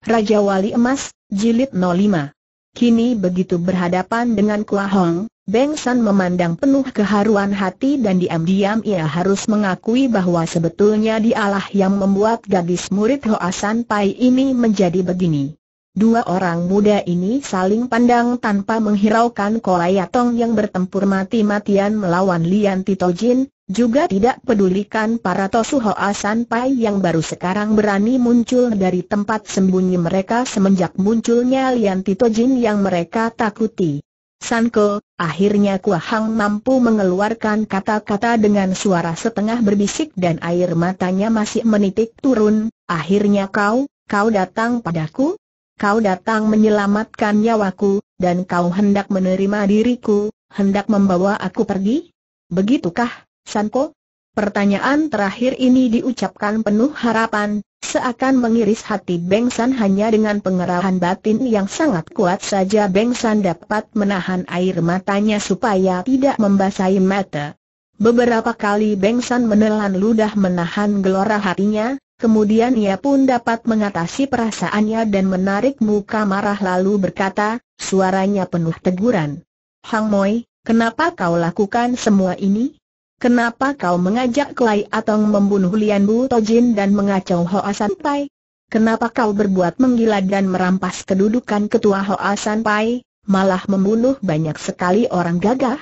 Raja Wali Emas, Jilid 05. Kini begitu berhadapan dengan Kua Hong, Beng San memandang penuh keharuan hati dan diam-diam ia harus mengakui bahwa sebetulnya dialah yang membuat gadis murid Hoa San Pai ini menjadi begini. Dua orang muda ini saling pandang tanpa menghiraukan Kolayatong yang bertempur mati-matian melawan Lian Tito Jin. Juga tidak pedulikan para Tosuho Asanpai yang baru sekarang berani muncul dari tempat sembunyi mereka semenjak munculnya Lian Titojin yang mereka takuti. Sanko, akhirnya Kuahang mampu mengeluarkan kata-kata dengan suara setengah berbisik dan air matanya masih menitik turun, akhirnya kau, kau datang padaku? Kau datang menyelamatkan nyawaku, dan kau hendak menerima diriku, hendak membawa aku pergi? Begitukah? Sanko? Pertanyaan terakhir ini diucapkan penuh harapan, seakan mengiris hati Beng San hanya dengan pengerahan batin yang sangat kuat saja Beng San dapat menahan air matanya supaya tidak membasahi mata. Beberapa kali Beng San menelan ludah menahan gelora hatinya, kemudian ia pun dapat mengatasi perasaannya dan menarik muka marah lalu berkata, suaranya penuh teguran. Hang Moi, kenapa kau lakukan semua ini? Kenapa kau mengajak Klai Atong membunuh Lian Bu Tojin dan mengacau Hoa San Pai? Kenapa kau berbuat menggila dan merampas kedudukan ketua Hoa San Pai, malah membunuh banyak sekali orang gagah?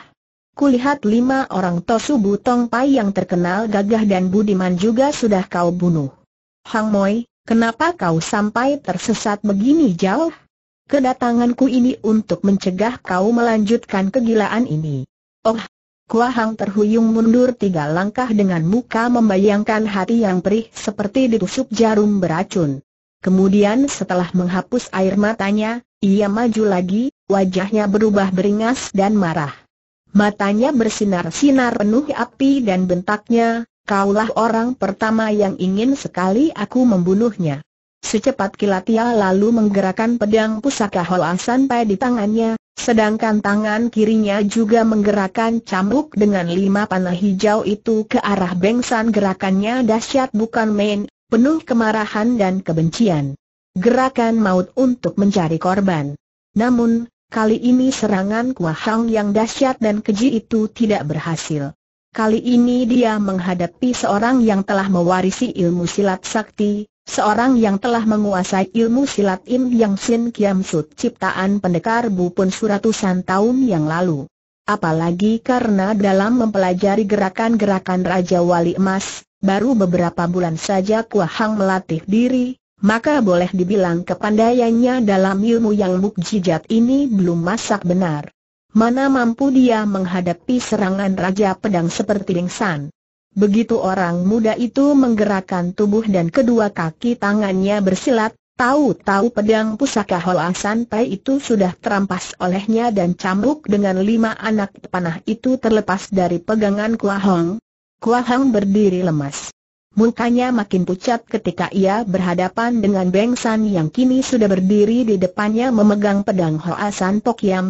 Kulihat lima orang Tosu Butong Pai yang terkenal gagah dan budiman juga sudah kau bunuh. Hang Moi, kenapa kau sampai tersesat begini jauh? Kedatanganku ini untuk mencegah kau melanjutkan kegilaan ini. Oh, Kua Hang terhuyung mundur tiga langkah dengan muka membayangkan hati yang perih seperti ditusuk jarum beracun. Kemudian setelah menghapus air matanya, ia maju lagi, wajahnya berubah beringas dan marah. Matanya bersinar-sinar penuh api dan bentaknya, kaulah orang pertama yang ingin sekali aku membunuhnya. Secepat kilat ia lalu menggerakkan pedang pusaka Hoa sampai di tangannya, Sedangkan tangan kirinya juga menggerakkan cambuk dengan lima panah hijau itu ke arah Bengsan gerakannya dahsyat bukan main, penuh kemarahan dan kebencian. Gerakan maut untuk mencari korban. Namun, kali ini serangan kuahang yang dahsyat dan keji itu tidak berhasil. Kali ini dia menghadapi seorang yang telah mewarisi ilmu silat sakti, Seorang yang telah menguasai ilmu silat Im Yang Sin Kiam Sut ciptaan pendekar Bu pun suratusan tahun yang lalu. Apalagi karena dalam mempelajari gerakan-gerakan Raja Wali Emas, baru beberapa bulan saja Kua Hang melatih diri, maka boleh dibilang kepandaiannya dalam ilmu yang mukjizat ini belum masak benar. Mana mampu dia menghadapi serangan Raja Pedang seperti San? Begitu orang muda itu menggerakkan tubuh dan kedua kaki tangannya bersilat, tahu-tahu pedang pusaka Hoa Sanpai itu sudah terampas olehnya dan cambuk dengan lima anak panah itu terlepas dari pegangan Kua Hong. Kua Hong berdiri lemas. Mukanya makin pucat ketika ia berhadapan dengan Beng San yang kini sudah berdiri di depannya memegang pedang Hoa San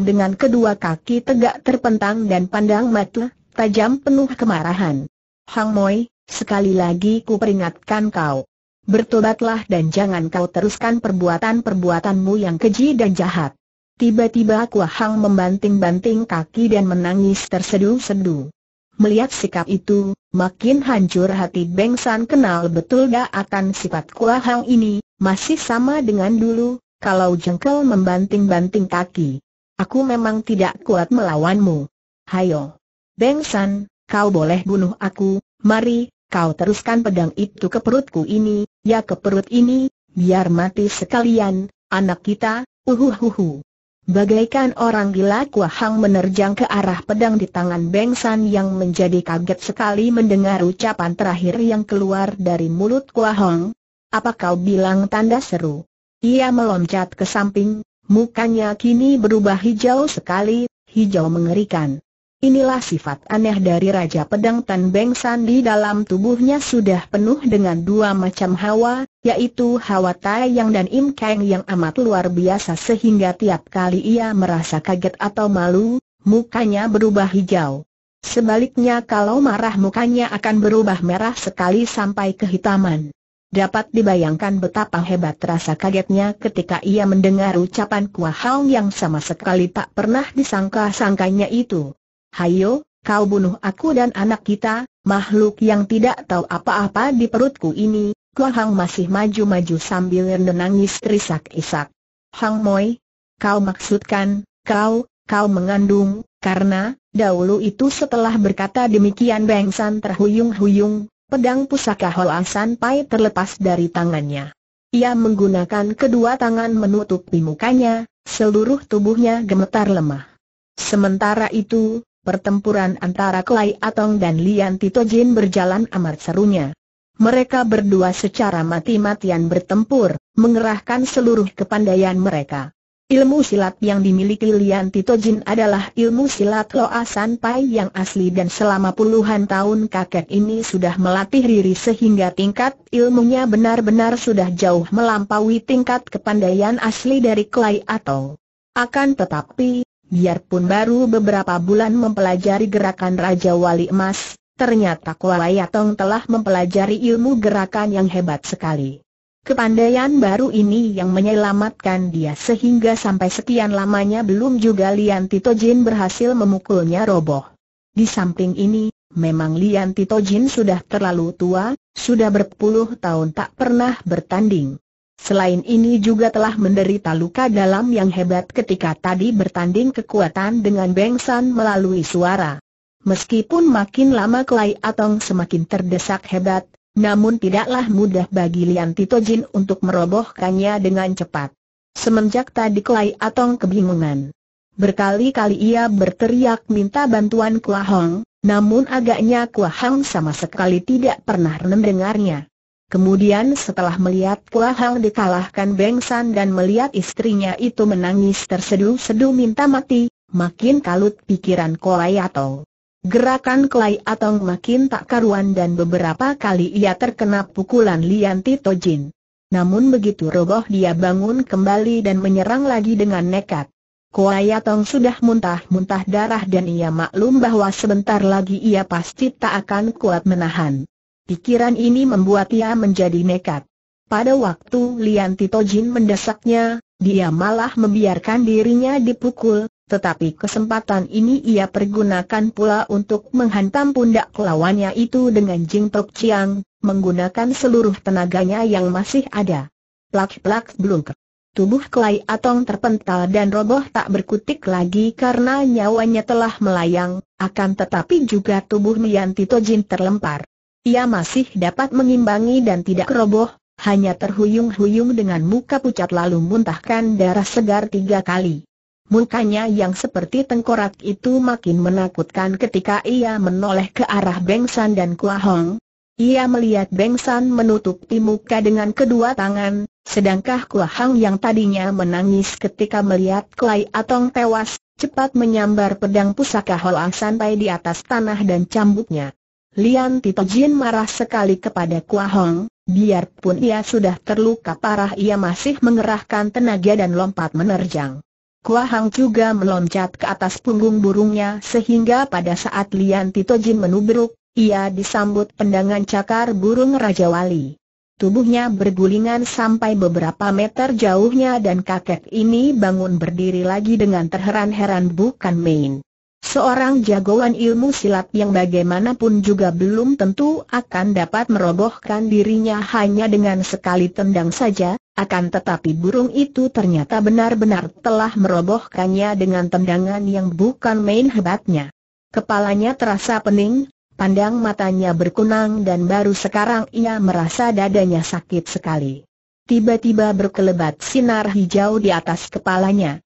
dengan kedua kaki tegak terpentang dan pandang mata, tajam penuh kemarahan. Hang Moi, sekali lagi ku peringatkan kau. Bertobatlah dan jangan kau teruskan perbuatan-perbuatanmu yang keji dan jahat. Tiba-tiba Kua Hang membanting-banting kaki dan menangis tersedu-sedu. Melihat sikap itu, makin hancur hati Beng San kenal betul gak akan sifat Kua Hang ini, masih sama dengan dulu, kalau jengkel membanting-banting kaki. Aku memang tidak kuat melawanmu. Hayo. Beng San, kau boleh bunuh aku, mari, kau teruskan pedang itu ke perutku ini, ya ke perut ini, biar mati sekalian, anak kita, uhuhuhu. Bagaikan orang gila Kua Hang menerjang ke arah pedang di tangan Beng San yang menjadi kaget sekali mendengar ucapan terakhir yang keluar dari mulut Kua Hang. Apa kau bilang tanda seru? Ia meloncat ke samping, mukanya kini berubah hijau sekali, hijau mengerikan. Inilah sifat aneh dari Raja Pedang Tan Beng San di dalam tubuhnya sudah penuh dengan dua macam hawa, yaitu hawa Tai Yang dan Im Kang yang amat luar biasa sehingga tiap kali ia merasa kaget atau malu, mukanya berubah hijau. Sebaliknya kalau marah mukanya akan berubah merah sekali sampai kehitaman. Dapat dibayangkan betapa hebat rasa kagetnya ketika ia mendengar ucapan Kua Hong yang sama sekali tak pernah disangka-sangkanya itu hayo, kau bunuh aku dan anak kita, makhluk yang tidak tahu apa-apa di perutku ini, Hang masih maju-maju sambil menangis terisak-isak. Hang Moi, kau maksudkan, kau, kau mengandung, karena, dahulu itu setelah berkata demikian Beng San terhuyung-huyung, pedang pusaka Hoa pai terlepas dari tangannya. Ia menggunakan kedua tangan menutupi mukanya, seluruh tubuhnya gemetar lemah. Sementara itu, pertempuran antara Klai Atong dan Lian Tito Jin berjalan amat serunya. Mereka berdua secara mati-matian bertempur, mengerahkan seluruh kepandaian mereka. Ilmu silat yang dimiliki Lian Tito Jin adalah ilmu silat Loa San Pai yang asli dan selama puluhan tahun kakek ini sudah melatih diri sehingga tingkat ilmunya benar-benar sudah jauh melampaui tingkat kepandaian asli dari Klai Atong. Akan tetapi, Biarpun baru beberapa bulan mempelajari gerakan Raja Wali Emas, ternyata Kualayatong telah mempelajari ilmu gerakan yang hebat sekali. Kepandaian baru ini yang menyelamatkan dia sehingga sampai sekian lamanya belum juga Lian Tito Jin berhasil memukulnya roboh. Di samping ini, memang Lian Tito Jin sudah terlalu tua, sudah berpuluh tahun tak pernah bertanding. Selain ini juga telah menderita luka dalam yang hebat ketika tadi bertanding kekuatan dengan Beng melalui suara. Meskipun makin lama Klai Atong semakin terdesak hebat, namun tidaklah mudah bagi Lian Tito Jin untuk merobohkannya dengan cepat. Semenjak tadi Klai Atong kebingungan. Berkali-kali ia berteriak minta bantuan Kua Hong, namun agaknya Kua Hong sama sekali tidak pernah mendengarnya. Kemudian setelah melihat Pua hal dikalahkan Beng San dan melihat istrinya itu menangis terseduh sedu minta mati, makin kalut pikiran Kolai Atong. Gerakan Kolai Atong makin tak karuan dan beberapa kali ia terkena pukulan Lian Tito Jin. Namun begitu roboh dia bangun kembali dan menyerang lagi dengan nekat. Kolai Atong sudah muntah-muntah darah dan ia maklum bahwa sebentar lagi ia pasti tak akan kuat menahan. Pikiran ini membuat ia menjadi nekat. Pada waktu Lian Titojin mendesaknya, dia malah membiarkan dirinya dipukul, tetapi kesempatan ini ia pergunakan pula untuk menghantam pundak lawannya itu dengan Jing Tok ciang, menggunakan seluruh tenaganya yang masih ada. Plak-plak blunk. Tubuh Klai Atong terpental dan roboh tak berkutik lagi karena nyawanya telah melayang, akan tetapi juga tubuh Tito Titojin terlempar ia masih dapat mengimbangi dan tidak roboh, hanya terhuyung-huyung dengan muka pucat lalu muntahkan darah segar tiga kali. Mukanya yang seperti tengkorak itu makin menakutkan ketika ia menoleh ke arah Beng San dan Kua Hong. Ia melihat Beng San menutupi muka dengan kedua tangan, sedangkan Hong yang tadinya menangis ketika melihat Klai Atong tewas, cepat menyambar pedang pusaka Hoa sampai di atas tanah dan cambuknya. Lian Tito Jin marah sekali kepada Kua Hong, biarpun ia sudah terluka parah ia masih mengerahkan tenaga dan lompat menerjang. Kua Hong juga meloncat ke atas punggung burungnya sehingga pada saat Lian Tito Jin menubruk, ia disambut pendangan cakar burung Raja Wali. Tubuhnya bergulingan sampai beberapa meter jauhnya dan kakek ini bangun berdiri lagi dengan terheran-heran bukan main. Seorang jagoan ilmu silat yang bagaimanapun juga belum tentu akan dapat merobohkan dirinya hanya dengan sekali tendang saja, akan tetapi burung itu ternyata benar-benar telah merobohkannya dengan tendangan yang bukan main hebatnya. Kepalanya terasa pening, pandang matanya berkunang dan baru sekarang ia merasa dadanya sakit sekali. Tiba-tiba berkelebat sinar hijau di atas kepalanya.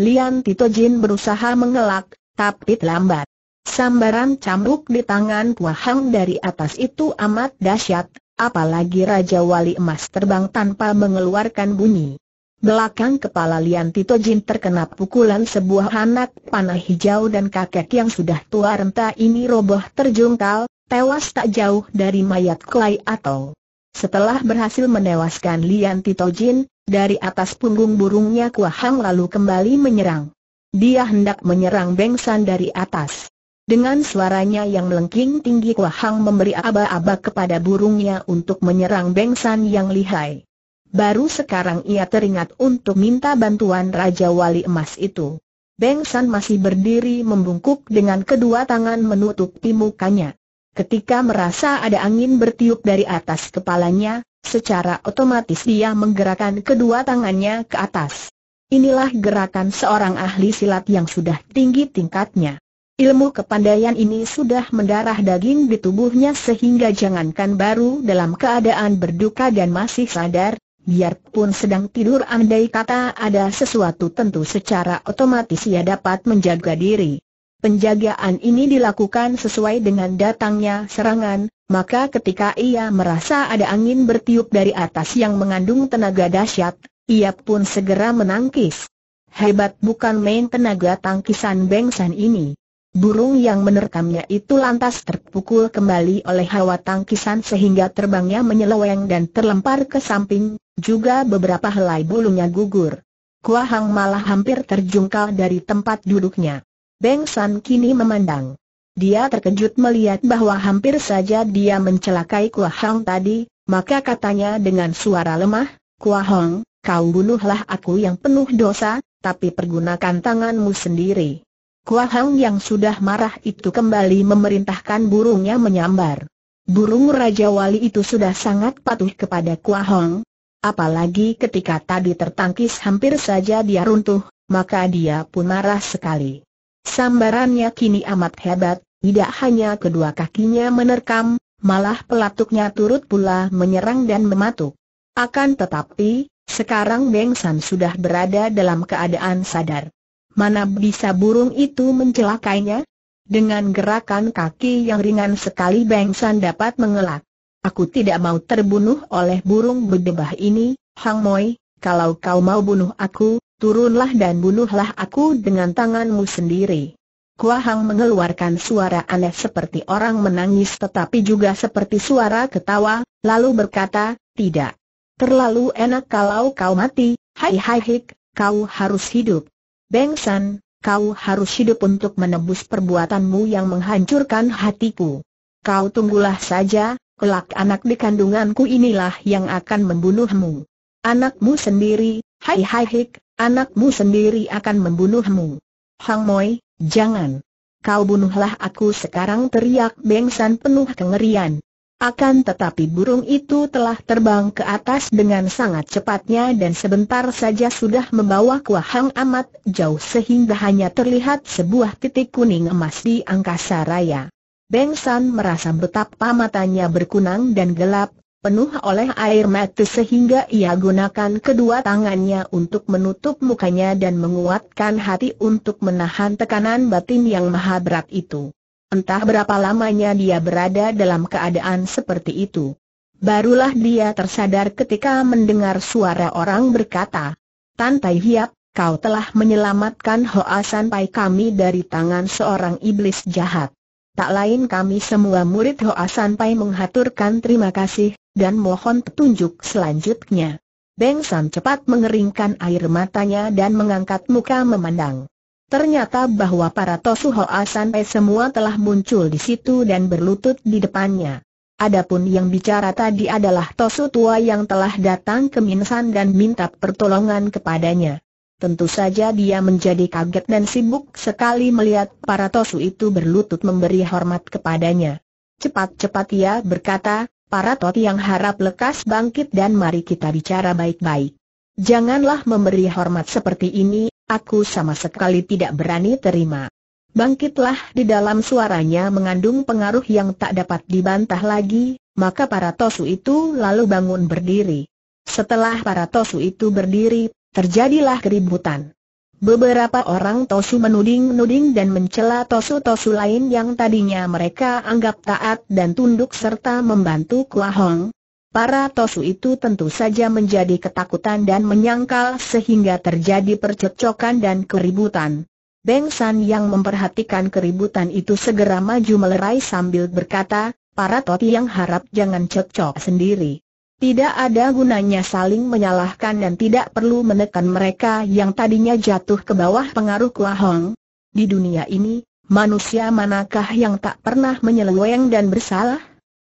Lian Tito Jin berusaha mengelak, tapi terlambat. Sambaran cambuk di tangan Kuahang dari atas itu amat dahsyat, apalagi Raja Wali Emas terbang tanpa mengeluarkan bunyi. Belakang kepala Lian Tito Jin terkena pukulan sebuah anak panah hijau dan kakek yang sudah tua renta ini roboh terjungkal, tewas tak jauh dari mayat Klai atau. Setelah berhasil menewaskan Lian Tito Jin, dari atas punggung burungnya Kuahang lalu kembali menyerang. Dia hendak menyerang Bengsan dari atas. Dengan suaranya yang melengking tinggi Kua Hang memberi aba-aba kepada burungnya untuk menyerang Bengsan yang lihai. Baru sekarang ia teringat untuk minta bantuan Raja Wali Emas itu. Bengsan masih berdiri membungkuk dengan kedua tangan menutupi mukanya. Ketika merasa ada angin bertiup dari atas kepalanya, secara otomatis dia menggerakkan kedua tangannya ke atas. Inilah gerakan seorang ahli silat yang sudah tinggi tingkatnya. Ilmu kepandaian ini sudah mendarah daging di tubuhnya sehingga jangankan baru dalam keadaan berduka dan masih sadar, biarpun sedang tidur andai kata ada sesuatu tentu secara otomatis ia dapat menjaga diri. Penjagaan ini dilakukan sesuai dengan datangnya serangan, maka ketika ia merasa ada angin bertiup dari atas yang mengandung tenaga dahsyat, ia pun segera menangkis. Hebat bukan main tenaga tangkisan Bengsan ini. Burung yang menerkamnya itu lantas terpukul kembali oleh hawa tangkisan sehingga terbangnya menyeleweng dan terlempar ke samping, juga beberapa helai bulunya gugur. Kuahang malah hampir terjungkal dari tempat duduknya. Bengsan kini memandang. Dia terkejut melihat bahwa hampir saja dia mencelakai Kuahang tadi, maka katanya dengan suara lemah, Kuahang, kau bunuhlah aku yang penuh dosa, tapi pergunakan tanganmu sendiri. Kuahang yang sudah marah itu kembali memerintahkan burungnya menyambar. Burung Raja Wali itu sudah sangat patuh kepada Kuahang. Apalagi ketika tadi tertangkis hampir saja dia runtuh, maka dia pun marah sekali. Sambarannya kini amat hebat, tidak hanya kedua kakinya menerkam, malah pelatuknya turut pula menyerang dan mematuk. Akan tetapi, sekarang Beng San sudah berada dalam keadaan sadar. Mana bisa burung itu mencelakainya? Dengan gerakan kaki yang ringan sekali Beng San dapat mengelak. Aku tidak mau terbunuh oleh burung berdebah ini, Hang Moi, kalau kau mau bunuh aku, turunlah dan bunuhlah aku dengan tanganmu sendiri. Kua Hang mengeluarkan suara aneh seperti orang menangis tetapi juga seperti suara ketawa, lalu berkata, tidak. Terlalu enak kalau kau mati, hai hai hik, kau harus hidup. Beng San, kau harus hidup untuk menebus perbuatanmu yang menghancurkan hatiku. Kau tunggulah saja, kelak anak di kandunganku inilah yang akan membunuhmu. Anakmu sendiri, hai hai hik, anakmu sendiri akan membunuhmu. Hang Moi, jangan. Kau bunuhlah aku sekarang teriak Beng San penuh kengerian. Akan tetapi burung itu telah terbang ke atas dengan sangat cepatnya dan sebentar saja sudah membawa kuahang Hang amat jauh sehingga hanya terlihat sebuah titik kuning emas di angkasa raya. Beng San merasa betapa matanya berkunang dan gelap, penuh oleh air mata sehingga ia gunakan kedua tangannya untuk menutup mukanya dan menguatkan hati untuk menahan tekanan batin yang maha berat itu. Entah berapa lamanya dia berada dalam keadaan seperti itu. Barulah dia tersadar ketika mendengar suara orang berkata, Tantai Hiap, kau telah menyelamatkan Hoa Pai kami dari tangan seorang iblis jahat. Tak lain kami semua murid Hoa Pai menghaturkan terima kasih, dan mohon petunjuk selanjutnya. Beng San cepat mengeringkan air matanya dan mengangkat muka memandang. Ternyata bahwa para Tosu Hoa sampai semua telah muncul di situ dan berlutut di depannya. Adapun yang bicara tadi adalah Tosu tua yang telah datang ke Minsan dan minta pertolongan kepadanya. Tentu saja dia menjadi kaget dan sibuk sekali melihat para Tosu itu berlutut memberi hormat kepadanya. Cepat-cepat ia berkata, para Tot yang harap lekas bangkit dan mari kita bicara baik-baik. Janganlah memberi hormat seperti ini Aku sama sekali tidak berani terima. Bangkitlah di dalam suaranya mengandung pengaruh yang tak dapat dibantah lagi, maka para tosu itu lalu bangun berdiri. Setelah para tosu itu berdiri, terjadilah keributan. Beberapa orang tosu menuding-nuding dan mencela tosu-tosu lain yang tadinya mereka anggap taat dan tunduk serta membantu Kuahong, Para tosu itu tentu saja menjadi ketakutan dan menyangkal sehingga terjadi percekcokan dan keributan. Beng San yang memperhatikan keributan itu segera maju melerai sambil berkata, para toti yang harap jangan cekcok sendiri. Tidak ada gunanya saling menyalahkan dan tidak perlu menekan mereka yang tadinya jatuh ke bawah pengaruh Hong. Di dunia ini, manusia manakah yang tak pernah menyeleweng dan bersalah?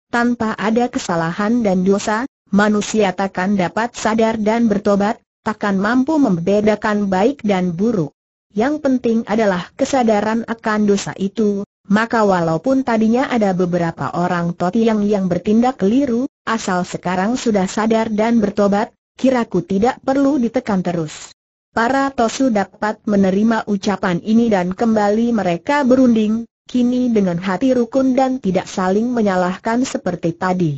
tanpa ada kesalahan dan dosa, manusia takkan dapat sadar dan bertobat, takkan mampu membedakan baik dan buruk. Yang penting adalah kesadaran akan dosa itu, maka walaupun tadinya ada beberapa orang toti yang yang bertindak keliru, asal sekarang sudah sadar dan bertobat, kiraku tidak perlu ditekan terus. Para Tosu dapat menerima ucapan ini dan kembali mereka berunding, kini dengan hati rukun dan tidak saling menyalahkan seperti tadi.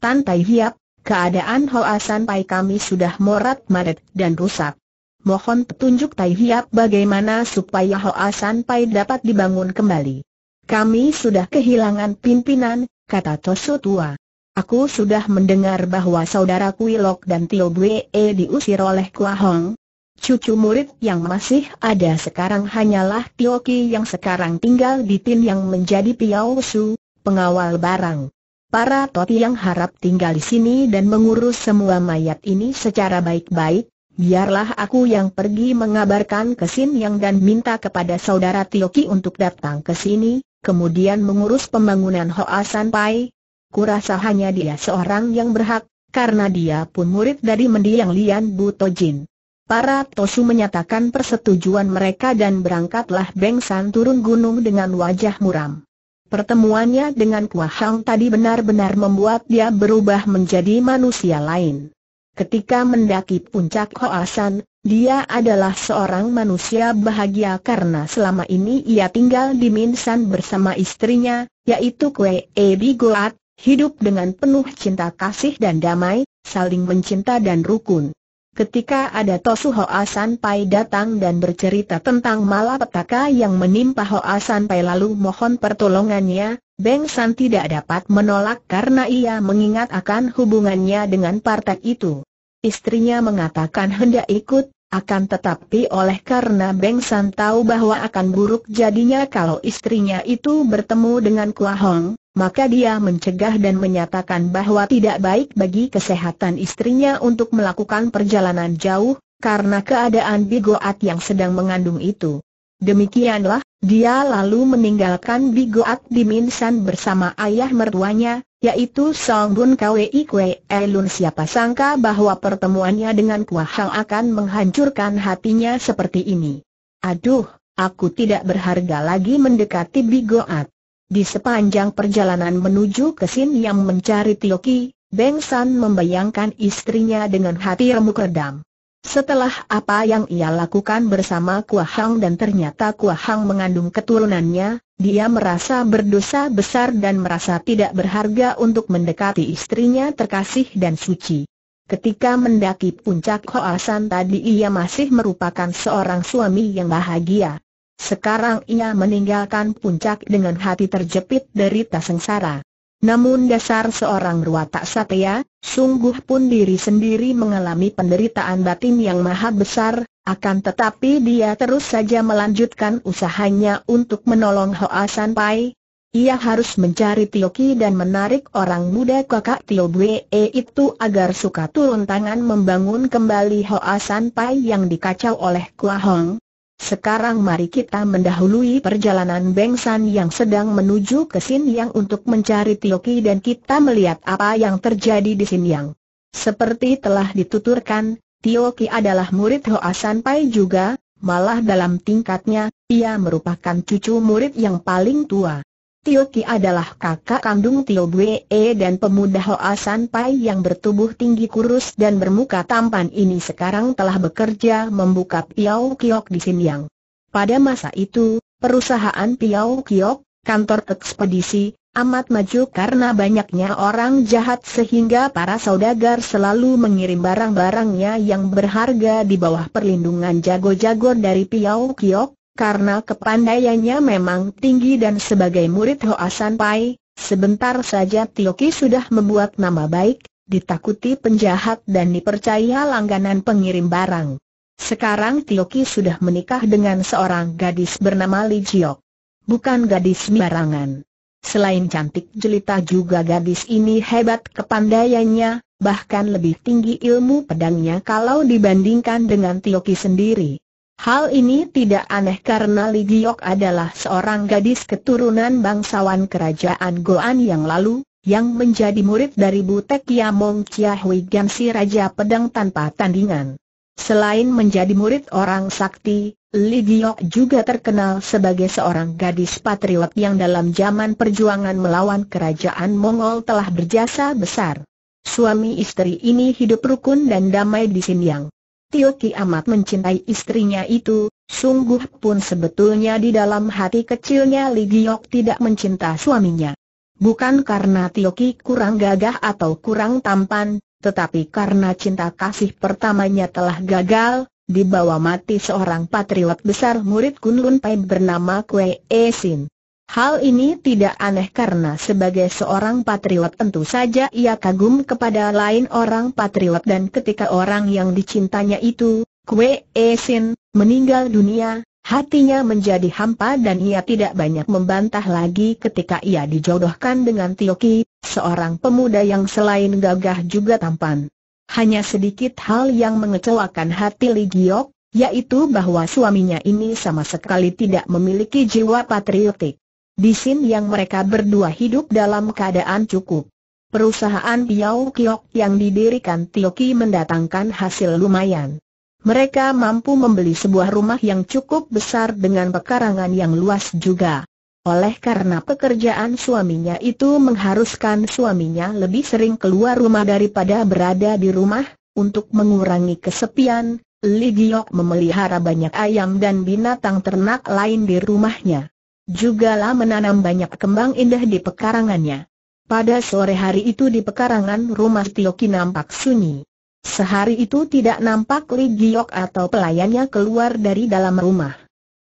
Tan Tai Hiap, keadaan Hoa San Pai kami sudah morat maret dan rusak. Mohon petunjuk Tai Hiap bagaimana supaya Hoa San Pai dapat dibangun kembali. Kami sudah kehilangan pimpinan, kata Tosu Tua. Aku sudah mendengar bahwa saudara Kuilok dan Tio Bue diusir oleh Kua Hong, Cucu murid yang masih ada sekarang hanyalah Tioki yang sekarang tinggal di Tin yang menjadi Piao Su, pengawal barang. Para Toti yang harap tinggal di sini dan mengurus semua mayat ini secara baik-baik, biarlah aku yang pergi mengabarkan ke Sin Yang dan minta kepada saudara Tioki untuk datang ke sini, kemudian mengurus pembangunan Hoa San Pai. Kurasa hanya dia seorang yang berhak, karena dia pun murid dari mendiang Lian Butojin. Para Tosu menyatakan persetujuan mereka dan berangkatlah Beng San turun gunung dengan wajah muram. Pertemuannya dengan Kua tadi benar-benar membuat dia berubah menjadi manusia lain. Ketika mendaki puncak Hoasan, dia adalah seorang manusia bahagia karena selama ini ia tinggal di Minsan bersama istrinya, yaitu Kue Ebi Goat, hidup dengan penuh cinta kasih dan damai, saling mencinta dan rukun. Ketika ada Tosu Hoa Pai datang dan bercerita tentang malapetaka yang menimpa Hoa Pai lalu mohon pertolongannya, Beng San tidak dapat menolak karena ia mengingat akan hubungannya dengan partai itu. Istrinya mengatakan hendak ikut, akan tetapi oleh karena Beng San tahu bahwa akan buruk jadinya kalau istrinya itu bertemu dengan Kua Hong, maka dia mencegah dan menyatakan bahwa tidak baik bagi kesehatan istrinya untuk melakukan perjalanan jauh, karena keadaan Bigoat yang sedang mengandung itu. Demikianlah, dia lalu meninggalkan Bigoat di Minsan bersama ayah mertuanya, yaitu Song Bun Kwei Kwe Elun e siapa sangka bahwa pertemuannya dengan Kua Hang akan menghancurkan hatinya seperti ini. Aduh, aku tidak berharga lagi mendekati Bigoat. Di sepanjang perjalanan menuju ke Sin yang mencari Tioki, Beng San membayangkan istrinya dengan hati remuk redam. Setelah apa yang ia lakukan bersama Kuahang Hang dan ternyata Kuahang Hang mengandung keturunannya, dia merasa berdosa besar dan merasa tidak berharga untuk mendekati istrinya terkasih dan suci. Ketika mendaki puncak Hoasan tadi ia masih merupakan seorang suami yang bahagia. Sekarang ia meninggalkan puncak dengan hati terjepit dari tasengsara. Namun dasar seorang tak satya, sungguh pun diri sendiri mengalami penderitaan batin yang maha besar, akan tetapi dia terus saja melanjutkan usahanya untuk menolong Hoa San Pai. Ia harus mencari Tioki dan menarik orang muda kakak Tio E itu agar suka turun tangan membangun kembali Hoa San Pai yang dikacau oleh Kua Hong. Sekarang mari kita mendahului perjalanan Beng San yang sedang menuju ke Sin Yang untuk mencari Tioki dan kita melihat apa yang terjadi di Sin Yang. Seperti telah dituturkan, Tioki adalah murid Hoa San Pai juga, malah dalam tingkatnya, ia merupakan cucu murid yang paling tua. Tio Ki adalah kakak kandung Tio Bwe e dan pemuda Hoa San Pai yang bertubuh tinggi kurus dan bermuka tampan ini sekarang telah bekerja membuka Piau Kiok di Sinyang. Pada masa itu, perusahaan Piau Kiok, kantor ekspedisi, amat maju karena banyaknya orang jahat sehingga para saudagar selalu mengirim barang-barangnya yang berharga di bawah perlindungan jago-jago dari Piau Kiok, karena kepandaiannya memang tinggi dan sebagai murid Hoa San Pai, sebentar saja Tio sudah membuat nama baik, ditakuti penjahat dan dipercaya langganan pengirim barang. Sekarang Tio sudah menikah dengan seorang gadis bernama Li Jiok. Bukan gadis sembarangan. Selain cantik jelita juga gadis ini hebat kepandaiannya, bahkan lebih tinggi ilmu pedangnya kalau dibandingkan dengan Tio sendiri. Hal ini tidak aneh karena Li Giok adalah seorang gadis keturunan bangsawan kerajaan Goan yang lalu, yang menjadi murid dari Butek Yamong Chia Hui Gansi Raja Pedang tanpa tandingan. Selain menjadi murid orang sakti, Li Giok juga terkenal sebagai seorang gadis patriot yang dalam zaman perjuangan melawan kerajaan Mongol telah berjasa besar. Suami istri ini hidup rukun dan damai di Sinyang. Tio Ki amat mencintai istrinya itu, sungguh pun sebetulnya di dalam hati kecilnya Li Giok tidak mencinta suaminya. Bukan karena Tio Ki kurang gagah atau kurang tampan, tetapi karena cinta kasih pertamanya telah gagal, dibawa mati seorang patriot besar murid Kunlun Pai bernama Kwe E Sin. Hal ini tidak aneh karena sebagai seorang patriot tentu saja ia kagum kepada lain orang patriot dan ketika orang yang dicintanya itu, Kwe Esin, meninggal dunia, hatinya menjadi hampa dan ia tidak banyak membantah lagi ketika ia dijodohkan dengan Tioki, seorang pemuda yang selain gagah juga tampan. Hanya sedikit hal yang mengecewakan hati Li Giok, yaitu bahwa suaminya ini sama sekali tidak memiliki jiwa patriotik. Di Sin yang mereka berdua hidup dalam keadaan cukup. Perusahaan Piau Kiok yang didirikan Tio mendatangkan hasil lumayan. Mereka mampu membeli sebuah rumah yang cukup besar dengan pekarangan yang luas juga. Oleh karena pekerjaan suaminya itu mengharuskan suaminya lebih sering keluar rumah daripada berada di rumah, untuk mengurangi kesepian, Li Giok memelihara banyak ayam dan binatang ternak lain di rumahnya. Juga lah menanam banyak kembang indah di pekarangannya. Pada sore hari itu di pekarangan rumah Tioki nampak sunyi. Sehari itu tidak nampak Li Giok atau pelayannya keluar dari dalam rumah.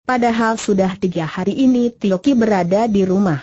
Padahal sudah tiga hari ini Tioki berada di rumah.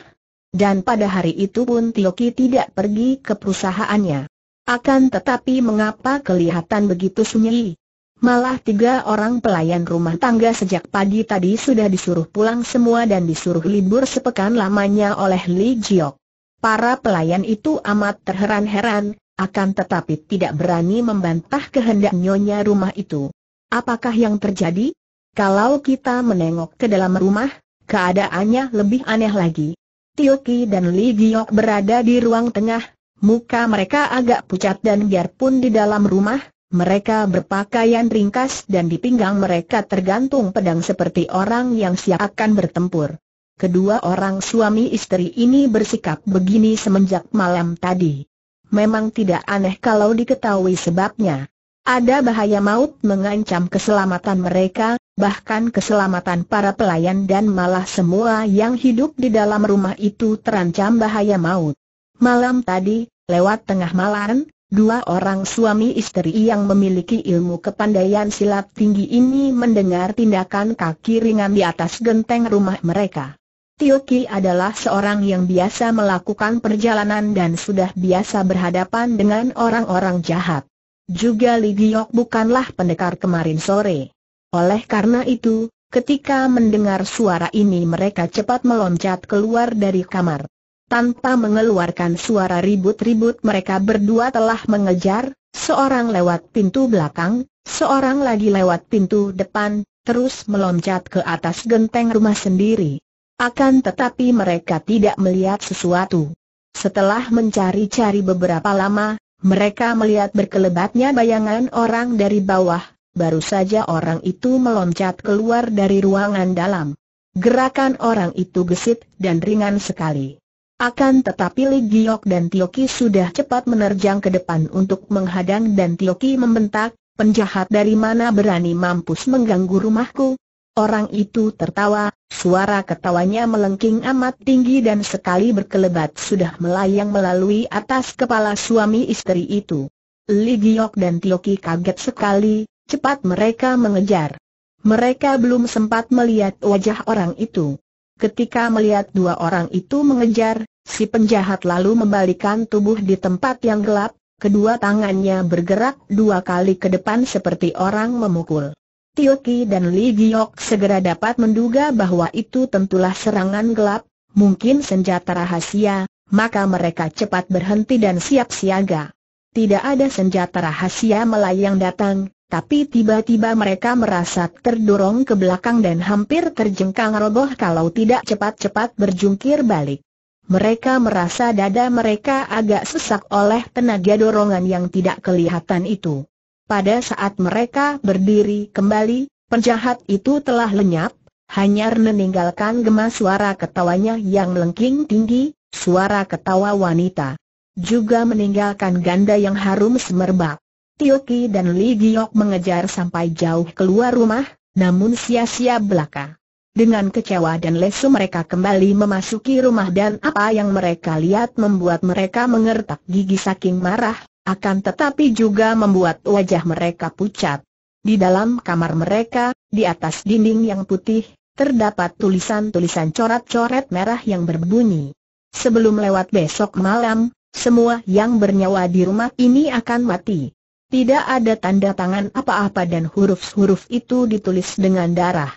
Dan pada hari itu pun Tioki tidak pergi ke perusahaannya. Akan tetapi mengapa kelihatan begitu sunyi? Malah tiga orang pelayan rumah tangga sejak pagi tadi sudah disuruh pulang semua dan disuruh libur sepekan lamanya oleh Li Jiok. Para pelayan itu amat terheran-heran, akan tetapi tidak berani membantah kehendak nyonya rumah itu. Apakah yang terjadi? Kalau kita menengok ke dalam rumah, keadaannya lebih aneh lagi. Tio dan Li Giok berada di ruang tengah, muka mereka agak pucat dan biarpun di dalam rumah, mereka berpakaian ringkas dan di pinggang mereka tergantung pedang seperti orang yang siap akan bertempur. Kedua orang suami istri ini bersikap begini semenjak malam tadi. Memang tidak aneh kalau diketahui sebabnya. Ada bahaya maut mengancam keselamatan mereka, bahkan keselamatan para pelayan dan malah semua yang hidup di dalam rumah itu terancam bahaya maut. Malam tadi, lewat tengah malam, Dua orang suami istri yang memiliki ilmu kepandaian silat tinggi ini mendengar tindakan kaki ringan di atas genteng rumah mereka. Tioki adalah seorang yang biasa melakukan perjalanan dan sudah biasa berhadapan dengan orang-orang jahat. Juga Li bukanlah pendekar kemarin sore. Oleh karena itu, ketika mendengar suara ini mereka cepat meloncat keluar dari kamar. Tanpa mengeluarkan suara ribut-ribut mereka berdua telah mengejar, seorang lewat pintu belakang, seorang lagi lewat pintu depan, terus meloncat ke atas genteng rumah sendiri. Akan tetapi mereka tidak melihat sesuatu. Setelah mencari-cari beberapa lama, mereka melihat berkelebatnya bayangan orang dari bawah, baru saja orang itu meloncat keluar dari ruangan dalam. Gerakan orang itu gesit dan ringan sekali. Akan tetapi Li Giok dan Tioki sudah cepat menerjang ke depan untuk menghadang dan Tioki membentak, penjahat dari mana berani mampus mengganggu rumahku? Orang itu tertawa, suara ketawanya melengking amat tinggi dan sekali berkelebat sudah melayang melalui atas kepala suami istri itu. Li Giok dan Tioki kaget sekali, cepat mereka mengejar. Mereka belum sempat melihat wajah orang itu. Ketika melihat dua orang itu mengejar, si penjahat lalu membalikan tubuh di tempat yang gelap, kedua tangannya bergerak dua kali ke depan seperti orang memukul. Tio Ki dan Li Giok segera dapat menduga bahwa itu tentulah serangan gelap, mungkin senjata rahasia, maka mereka cepat berhenti dan siap siaga. Tidak ada senjata rahasia melayang datang, tapi tiba-tiba mereka merasa terdorong ke belakang dan hampir terjengkang roboh kalau tidak cepat-cepat berjungkir balik. Mereka merasa dada mereka agak sesak oleh tenaga dorongan yang tidak kelihatan itu. Pada saat mereka berdiri kembali, penjahat itu telah lenyap, hanya meninggalkan gemas suara ketawanya yang melengking tinggi, suara ketawa wanita. Juga meninggalkan ganda yang harum semerbak. Tio dan Li Giok mengejar sampai jauh keluar rumah, namun sia-sia belaka. Dengan kecewa dan lesu mereka kembali memasuki rumah dan apa yang mereka lihat membuat mereka mengertak gigi saking marah, akan tetapi juga membuat wajah mereka pucat. Di dalam kamar mereka, di atas dinding yang putih, terdapat tulisan-tulisan coret-coret merah yang berbunyi. Sebelum lewat besok malam, semua yang bernyawa di rumah ini akan mati. Tidak ada tanda tangan apa-apa dan huruf-huruf itu ditulis dengan darah.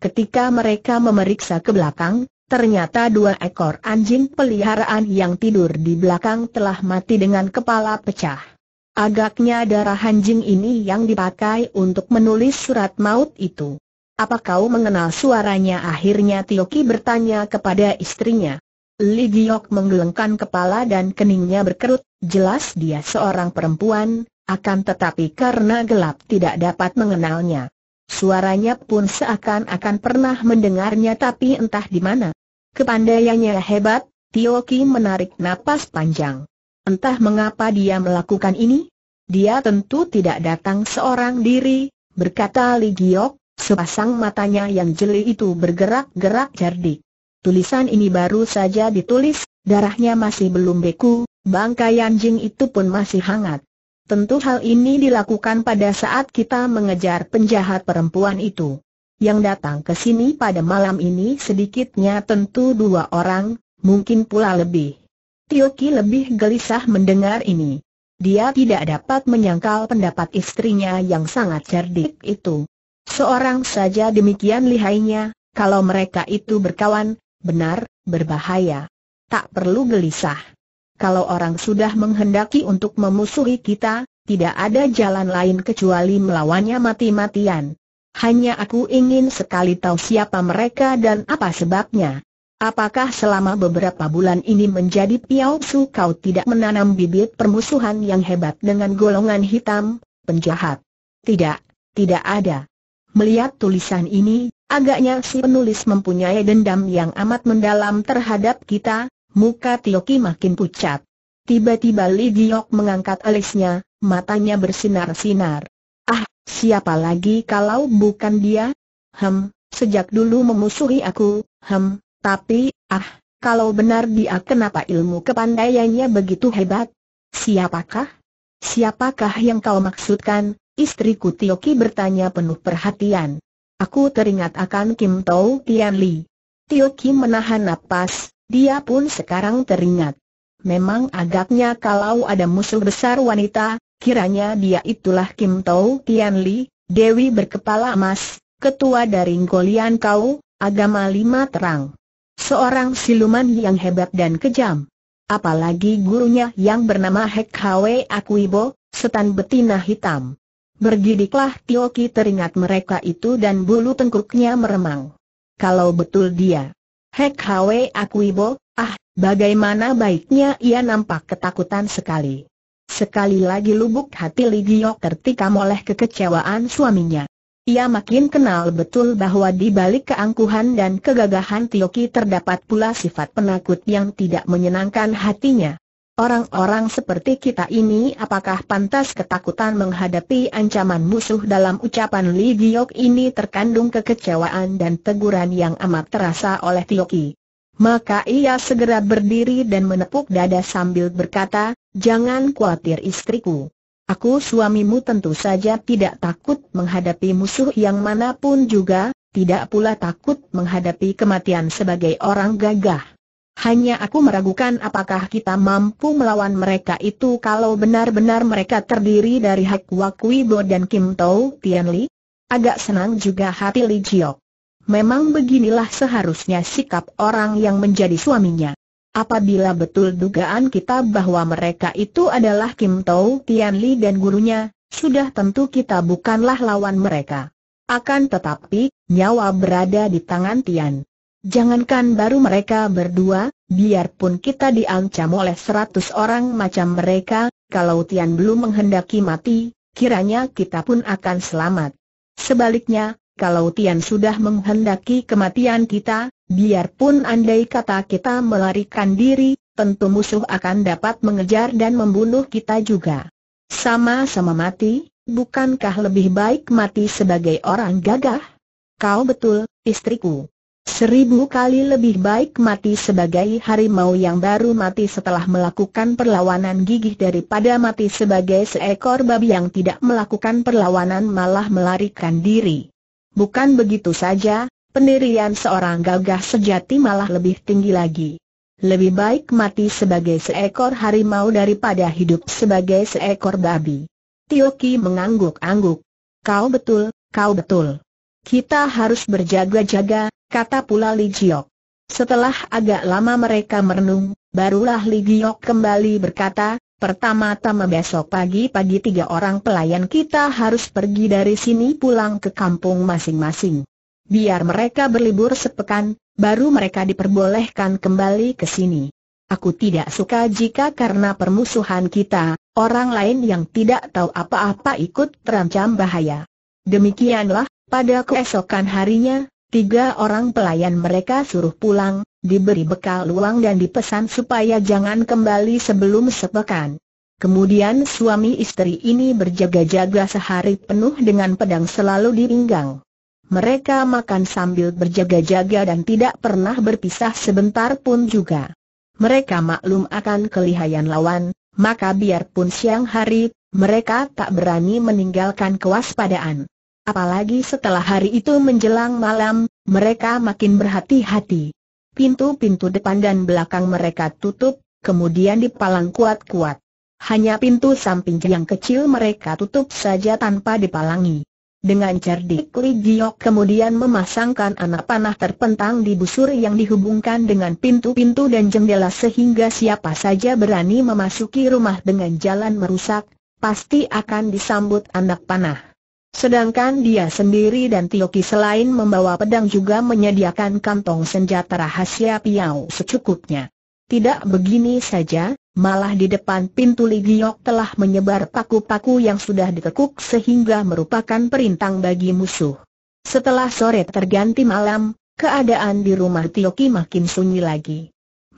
Ketika mereka memeriksa ke belakang, ternyata dua ekor anjing peliharaan yang tidur di belakang telah mati dengan kepala pecah. Agaknya darah anjing ini yang dipakai untuk menulis surat maut itu. Apa kau mengenal suaranya? Akhirnya Tioki bertanya kepada istrinya. Li Giok menggelengkan kepala dan keningnya berkerut, jelas dia seorang perempuan, akan tetapi karena gelap tidak dapat mengenalnya. Suaranya pun seakan-akan pernah mendengarnya tapi entah di mana. Kepandaiannya hebat, Tio Ki menarik napas panjang. Entah mengapa dia melakukan ini? Dia tentu tidak datang seorang diri, berkata Li Giok, sepasang matanya yang jeli itu bergerak-gerak cerdik. Tulisan ini baru saja ditulis, darahnya masih belum beku, bangkai anjing itu pun masih hangat. Tentu hal ini dilakukan pada saat kita mengejar penjahat perempuan itu. Yang datang ke sini pada malam ini sedikitnya tentu dua orang, mungkin pula lebih. Tio lebih gelisah mendengar ini. Dia tidak dapat menyangkal pendapat istrinya yang sangat cerdik itu. Seorang saja demikian lihainya, kalau mereka itu berkawan, benar, berbahaya. Tak perlu gelisah kalau orang sudah menghendaki untuk memusuhi kita, tidak ada jalan lain kecuali melawannya mati-matian. Hanya aku ingin sekali tahu siapa mereka dan apa sebabnya. Apakah selama beberapa bulan ini menjadi piau Su kau tidak menanam bibit permusuhan yang hebat dengan golongan hitam, penjahat? Tidak, tidak ada. Melihat tulisan ini, agaknya si penulis mempunyai dendam yang amat mendalam terhadap kita, Muka Tioki makin pucat. Tiba-tiba Li Giok mengangkat alisnya, matanya bersinar-sinar. Ah, siapa lagi kalau bukan dia? Hem, sejak dulu memusuhi aku, hem, tapi, ah, kalau benar dia kenapa ilmu kepandaiannya begitu hebat? Siapakah? Siapakah yang kau maksudkan? Istriku Tioki bertanya penuh perhatian. Aku teringat akan Kim Tau Tian Li. Tioki menahan napas, dia pun sekarang teringat. Memang agaknya kalau ada musuh besar wanita, kiranya dia itulah Kim Tau Tian Li, Dewi berkepala emas, ketua dari Ngolian Kau, agama lima terang. Seorang siluman yang hebat dan kejam. Apalagi gurunya yang bernama Hek Hwe Akwibo, setan betina hitam. Bergidiklah Tioki teringat mereka itu dan bulu tengkuknya meremang. Kalau betul dia Hek Hwe ibo. ah, bagaimana baiknya ia nampak ketakutan sekali. Sekali lagi lubuk hati Li Giok tertikam oleh kekecewaan suaminya. Ia makin kenal betul bahwa di balik keangkuhan dan kegagahan Tioki terdapat pula sifat penakut yang tidak menyenangkan hatinya. Orang-orang seperti kita ini apakah pantas ketakutan menghadapi ancaman musuh dalam ucapan Li Giok ini terkandung kekecewaan dan teguran yang amat terasa oleh Tioki. Maka ia segera berdiri dan menepuk dada sambil berkata, Jangan khawatir istriku. Aku suamimu tentu saja tidak takut menghadapi musuh yang manapun juga, tidak pula takut menghadapi kematian sebagai orang gagah. Hanya aku meragukan apakah kita mampu melawan mereka itu kalau benar-benar mereka terdiri dari Hak Bo dan Kim Tian Li. Agak senang juga hati Li Jiok. Memang beginilah seharusnya sikap orang yang menjadi suaminya. Apabila betul dugaan kita bahwa mereka itu adalah Kim Tian Li dan gurunya, sudah tentu kita bukanlah lawan mereka. Akan tetapi, nyawa berada di tangan Tian. Jangankan baru mereka berdua, biarpun kita diancam oleh seratus orang macam mereka, kalau Tian belum menghendaki mati, kiranya kita pun akan selamat. Sebaliknya, kalau Tian sudah menghendaki kematian kita, biarpun andai kata kita melarikan diri, tentu musuh akan dapat mengejar dan membunuh kita juga. Sama-sama mati, bukankah lebih baik mati sebagai orang gagah? Kau betul, istriku. Seribu kali lebih baik mati sebagai harimau yang baru mati setelah melakukan perlawanan gigih daripada mati sebagai seekor babi yang tidak melakukan perlawanan malah melarikan diri. Bukan begitu saja, pendirian seorang gagah sejati malah lebih tinggi lagi. Lebih baik mati sebagai seekor harimau daripada hidup sebagai seekor babi. Tioki mengangguk-angguk. Kau betul, kau betul. Kita harus berjaga-jaga, kata pula Li Jiok. Setelah agak lama mereka merenung, barulah Li Jiok kembali berkata, Pertama-tama besok pagi-pagi tiga orang pelayan kita harus pergi dari sini pulang ke kampung masing-masing. Biar mereka berlibur sepekan, baru mereka diperbolehkan kembali ke sini. Aku tidak suka jika karena permusuhan kita, orang lain yang tidak tahu apa-apa ikut terancam bahaya. Demikianlah, pada keesokan harinya, Tiga orang pelayan mereka suruh pulang, diberi bekal luang dan dipesan supaya jangan kembali sebelum sepekan. Kemudian suami istri ini berjaga-jaga sehari penuh dengan pedang selalu di pinggang. Mereka makan sambil berjaga-jaga dan tidak pernah berpisah sebentar pun juga. Mereka maklum akan kelihayan lawan, maka biarpun siang hari, mereka tak berani meninggalkan kewaspadaan. Apalagi setelah hari itu menjelang malam, mereka makin berhati-hati. Pintu-pintu depan dan belakang mereka tutup, kemudian dipalang kuat-kuat. Hanya pintu samping yang kecil mereka tutup saja tanpa dipalangi. Dengan cerdik Li Jiok kemudian memasangkan anak panah terpentang di busur yang dihubungkan dengan pintu-pintu dan jendela sehingga siapa saja berani memasuki rumah dengan jalan merusak, pasti akan disambut anak panah. Sedangkan dia sendiri dan Tioki selain membawa pedang juga menyediakan kantong senjata rahasia Piau secukupnya. Tidak begini saja, malah di depan pintu Ligiok telah menyebar paku-paku yang sudah ditekuk sehingga merupakan perintang bagi musuh. Setelah sore terganti malam, keadaan di rumah Tioki makin sunyi lagi.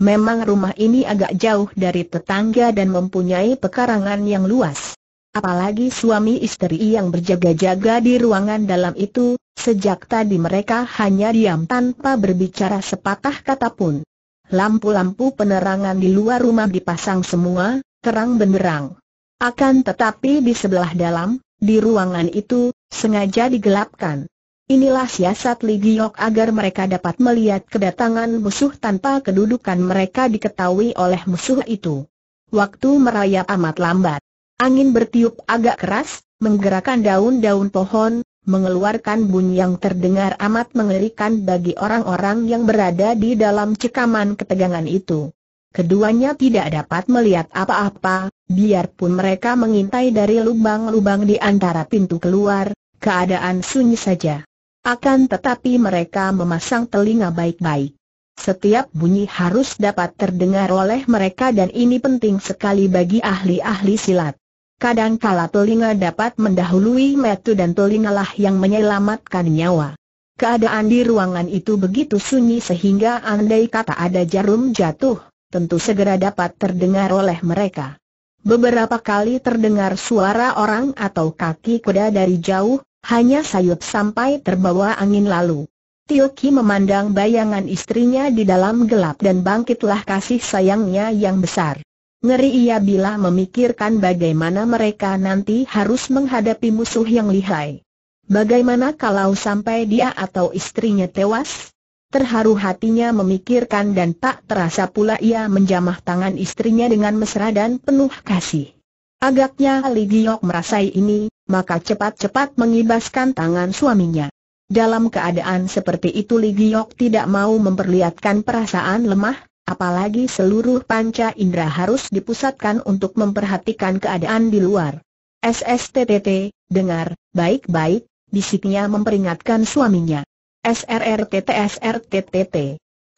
Memang rumah ini agak jauh dari tetangga dan mempunyai pekarangan yang luas apalagi suami istri yang berjaga-jaga di ruangan dalam itu, sejak tadi mereka hanya diam tanpa berbicara sepatah kata pun. Lampu-lampu penerangan di luar rumah dipasang semua, terang benderang. Akan tetapi di sebelah dalam, di ruangan itu, sengaja digelapkan. Inilah siasat Li agar mereka dapat melihat kedatangan musuh tanpa kedudukan mereka diketahui oleh musuh itu. Waktu merayap amat lambat. Angin bertiup agak keras, menggerakkan daun-daun pohon, mengeluarkan bunyi yang terdengar amat mengerikan bagi orang-orang yang berada di dalam cekaman ketegangan itu. Keduanya tidak dapat melihat apa-apa, biarpun mereka mengintai dari lubang-lubang di antara pintu keluar, keadaan sunyi saja. Akan tetapi mereka memasang telinga baik-baik. Setiap bunyi harus dapat terdengar oleh mereka dan ini penting sekali bagi ahli-ahli silat. Kadang-kala telinga dapat mendahului metu dan telingalah yang menyelamatkan nyawa. Keadaan di ruangan itu begitu sunyi sehingga andai kata ada jarum jatuh, tentu segera dapat terdengar oleh mereka. Beberapa kali terdengar suara orang atau kaki kuda dari jauh, hanya sayup sampai terbawa angin lalu. Tioki memandang bayangan istrinya di dalam gelap dan bangkitlah kasih sayangnya yang besar. Ngeri ia bila memikirkan bagaimana mereka nanti harus menghadapi musuh yang lihai. Bagaimana kalau sampai dia atau istrinya tewas? Terharu hatinya memikirkan dan tak terasa pula ia menjamah tangan istrinya dengan mesra dan penuh kasih. Agaknya Li Giok merasai ini, maka cepat-cepat mengibaskan tangan suaminya. Dalam keadaan seperti itu Li Giok tidak mau memperlihatkan perasaan lemah, Apalagi seluruh panca indera harus dipusatkan untuk memperhatikan keadaan di luar. SSTTT, dengar, baik-baik, bisiknya memperingatkan suaminya. SRRTT SRTTT.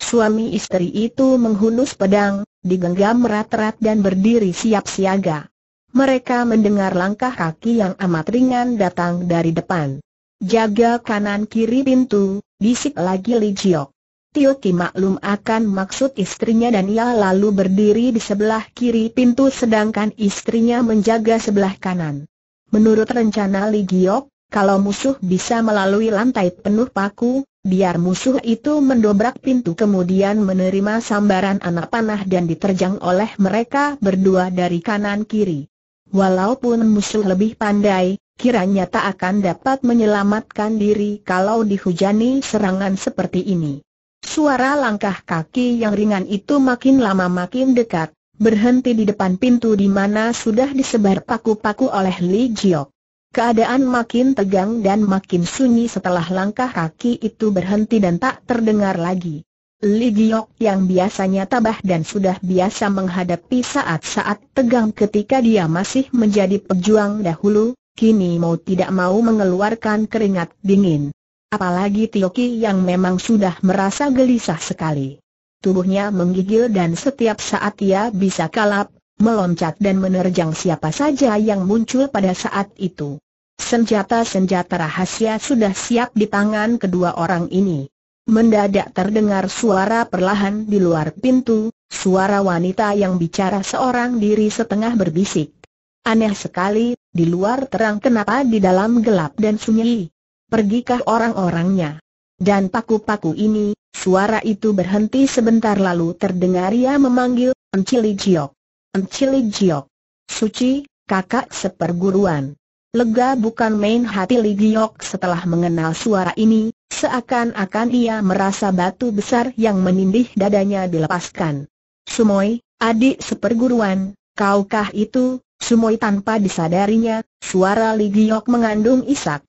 Suami istri itu menghunus pedang, digenggam merat-rat dan berdiri siap siaga. Mereka mendengar langkah kaki yang amat ringan datang dari depan. Jaga kanan kiri pintu, bisik lagi Li Jiok. Tio Ki maklum akan maksud istrinya dan ia lalu berdiri di sebelah kiri pintu sedangkan istrinya menjaga sebelah kanan. Menurut rencana Li Giok, kalau musuh bisa melalui lantai penuh paku, biar musuh itu mendobrak pintu kemudian menerima sambaran anak panah dan diterjang oleh mereka berdua dari kanan kiri. Walaupun musuh lebih pandai, kiranya tak akan dapat menyelamatkan diri kalau dihujani serangan seperti ini. Suara langkah kaki yang ringan itu makin lama makin dekat, berhenti di depan pintu di mana sudah disebar paku-paku oleh Li Jiok. Keadaan makin tegang dan makin sunyi setelah langkah kaki itu berhenti dan tak terdengar lagi. Li Giok yang biasanya tabah dan sudah biasa menghadapi saat-saat tegang ketika dia masih menjadi pejuang dahulu, kini mau tidak mau mengeluarkan keringat dingin. Apalagi Tioki yang memang sudah merasa gelisah sekali. Tubuhnya menggigil dan setiap saat ia bisa kalap, meloncat dan menerjang siapa saja yang muncul pada saat itu. Senjata-senjata rahasia sudah siap di tangan kedua orang ini. Mendadak terdengar suara perlahan di luar pintu, suara wanita yang bicara seorang diri setengah berbisik. Aneh sekali, di luar terang kenapa di dalam gelap dan sunyi pergikah orang-orangnya? Dan paku-paku ini, suara itu berhenti sebentar lalu terdengar ia memanggil, Encili Jiok. Encili Jiok. Suci, kakak seperguruan. Lega bukan main hati Li Giok setelah mengenal suara ini, seakan-akan ia merasa batu besar yang menindih dadanya dilepaskan. Sumoy, adik seperguruan, kaukah itu? Sumoy tanpa disadarinya, suara Li Giok mengandung isak.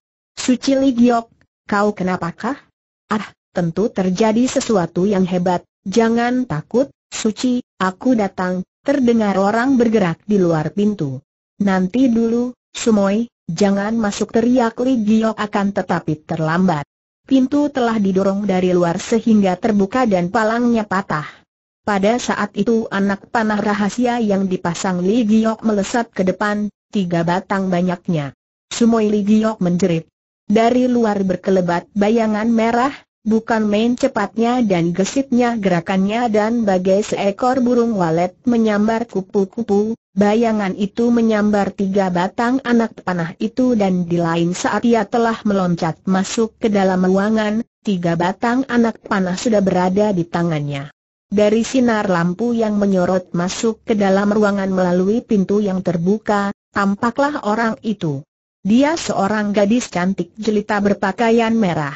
Suci Li Giok, kau kenapakah? Ah, tentu terjadi sesuatu yang hebat, jangan takut, Suci, aku datang, terdengar orang bergerak di luar pintu. Nanti dulu, Sumoy, jangan masuk teriak Li Giok akan tetapi terlambat. Pintu telah didorong dari luar sehingga terbuka dan palangnya patah. Pada saat itu anak panah rahasia yang dipasang Li Giok melesat ke depan, tiga batang banyaknya. Sumoy Li Giok menjerit, dari luar berkelebat bayangan merah, bukan main cepatnya dan gesitnya gerakannya dan bagai seekor burung walet menyambar kupu-kupu, bayangan itu menyambar tiga batang anak panah itu dan di lain saat ia telah meloncat masuk ke dalam ruangan, tiga batang anak panah sudah berada di tangannya. Dari sinar lampu yang menyorot masuk ke dalam ruangan melalui pintu yang terbuka, tampaklah orang itu. Dia seorang gadis cantik jelita berpakaian merah.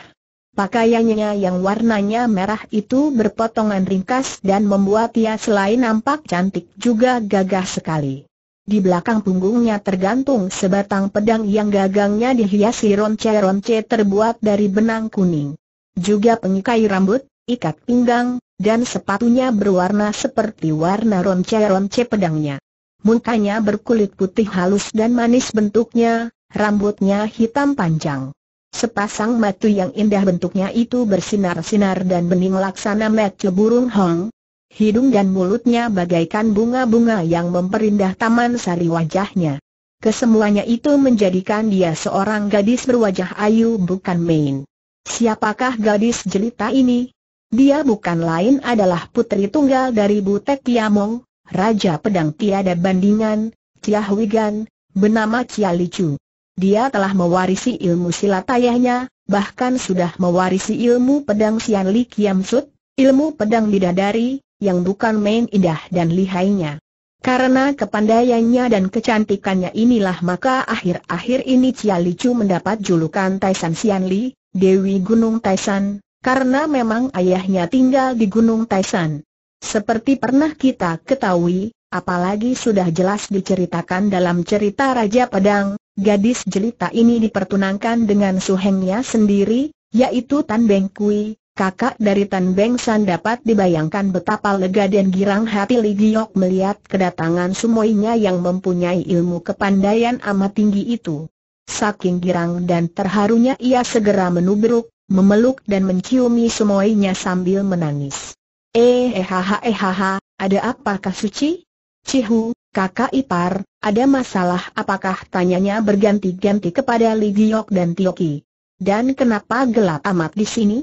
Pakaiannya yang warnanya merah itu berpotongan ringkas dan membuat ia selain nampak cantik juga gagah sekali. Di belakang punggungnya tergantung sebatang pedang yang gagangnya dihiasi ronce-ronce terbuat dari benang kuning. Juga pengikai rambut, ikat pinggang, dan sepatunya berwarna seperti warna ronce-ronce pedangnya. Mukanya berkulit putih halus dan manis bentuknya, rambutnya hitam panjang. Sepasang mata yang indah bentuknya itu bersinar-sinar dan bening laksana mata burung hong. Hidung dan mulutnya bagaikan bunga-bunga yang memperindah taman sari wajahnya. Kesemuanya itu menjadikan dia seorang gadis berwajah ayu bukan main. Siapakah gadis jelita ini? Dia bukan lain adalah putri tunggal dari Butek Kiamong, Raja Pedang Tiada Bandingan, Chia gan, bernama Chia Licu. Dia telah mewarisi ilmu silat ayahnya, bahkan sudah mewarisi ilmu pedang Sian Li Kiam Sut, ilmu pedang bidadari, yang bukan main indah dan lihainya. Karena kepandaiannya dan kecantikannya inilah maka akhir-akhir ini Cia Chu mendapat julukan Taisan Sian Li, Dewi Gunung Taisan, karena memang ayahnya tinggal di Gunung Taisan. Seperti pernah kita ketahui, apalagi sudah jelas diceritakan dalam cerita Raja Pedang, gadis jelita ini dipertunangkan dengan suhengnya sendiri, yaitu Tan Beng Kui, kakak dari Tan Beng San dapat dibayangkan betapa lega dan girang hati Li Giok melihat kedatangan sumoinya yang mempunyai ilmu kepandaian amat tinggi itu. Saking girang dan terharunya ia segera menubruk, memeluk dan menciumi sumoinya sambil menangis. Eh, eh, ha, eh, ha, ada apakah suci? Cihu, kakak ipar, ada masalah apakah tanyanya berganti-ganti kepada Li Giok dan Tioki. Dan kenapa gelap amat di sini?